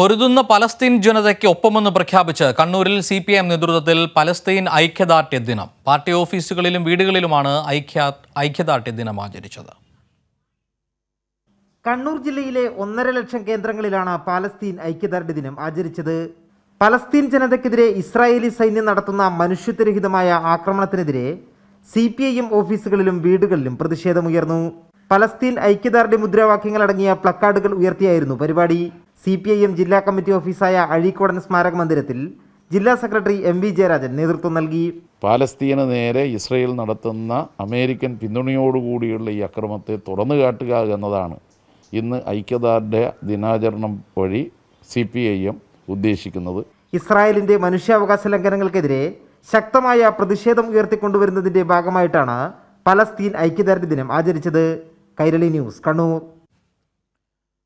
പൊരുതുന്ന Palestine ജനതയ്ക്ക് ഒപ്പമെന്ന് പ്രഖ്യാപിച്ച് കണ്ണൂരിൽ സി പി എം നേതൃത്വത്തിൽ പലസ്തീൻ ഐക്യദാർഢ്യ ദിനം പാർട്ടി ഓഫീസുകളിലും വീടുകളിലുമാണ് ഐക്യ ഐക്യദാർഢ്യ ദിനം ആചരിച്ചത് കണ്ണൂർ ജില്ലയിലെ ഒന്നര ലക്ഷം കേന്ദ്രങ്ങളിലാണ് പാലസ്തീൻ ഐക്യദാർഢ്യ ദിനം ആചരിച്ചത് പലസ്തീൻ ജനതയ്ക്കെതിരെ ഇസ്രായേലി സൈന്യം നടത്തുന്ന മനുഷ്യത്വരഹിതമായ ആക്രമണത്തിനെതിരെ സി പി ഐ എം ഓഫീസുകളിലും വീടുകളിലും പ്രതിഷേധമുയർന്നു പലസ്തീൻ ഐക്യദാർഢ്യ മുദ്രാവാക്യങ്ങൾ അടങ്ങിയ പ്ലക്കാർഡുകൾ ഉയർത്തിയായിരുന്നു പരിപാടി സി പി ഐ എം ജില്ലാ കമ്മിറ്റി ഓഫീസായ അഴീക്കോടൻ സ്മാരക മന്ദിരത്തിൽ ജില്ലാ സെക്രട്ടറി എം വി ജയരാജൻ നേതൃത്വം നൽകി പാലസ്തീന നേരെ ഇസ്രയേൽ നടത്തുന്ന അമേരിക്കൻ പിന്തുണയോടുകൂടിയുള്ള ഈ അക്രമത്തെ തുറന്നു കാട്ടുക എന്നതാണ് ഇന്ന് ഐക്യദാർഢ്യ ദിനാചരണം വഴി സി പി ഐ എം ഉദ്ദേശിക്കുന്നത് ഇസ്രായേലിൻ്റെ മനുഷ്യാവകാശ ലംഘനങ്ങൾക്കെതിരെ ശക്തമായ പ്രതിഷേധം ഉയർത്തിക്കൊണ്ടുവരുന്നതിൻ്റെ ഭാഗമായിട്ടാണ് പലസ്തീൻ ഐക്യദാർഢ്യ ദിനം ആചരിച്ചത് കൈരളി ന്യൂസ് കണ്ണൂർ